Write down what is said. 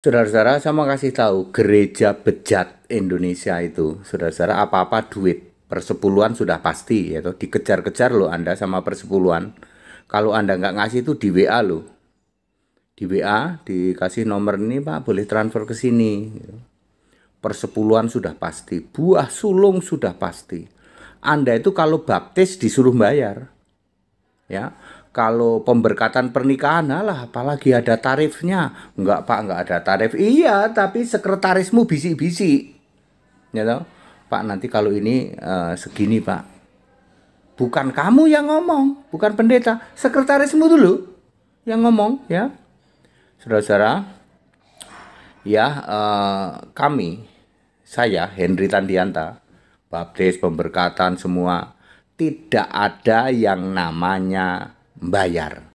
Saudara-saudara, saya mau kasih tahu gereja bejat Indonesia itu, saudara-saudara, apa-apa duit persepuluhan sudah pasti, yaitu dikejar-kejar loh Anda sama persepuluhan. Kalau Anda nggak ngasih itu di WA loh, di WA dikasih nomor ini Pak, boleh transfer ke sini. Persepuluhan sudah pasti, buah sulung sudah pasti. Anda itu kalau baptis disuruh bayar, ya kalau pemberkatan pernikahan lah apalagi ada tarifnya enggak pak enggak ada tarif iya tapi sekretarismu bisik-bisik ya tahu? pak nanti kalau ini uh, segini pak bukan kamu yang ngomong bukan pendeta sekretarismu dulu yang ngomong ya saudara-saudara ya uh, kami saya Henry Tandianta baptis pemberkatan semua tidak ada yang namanya bayar.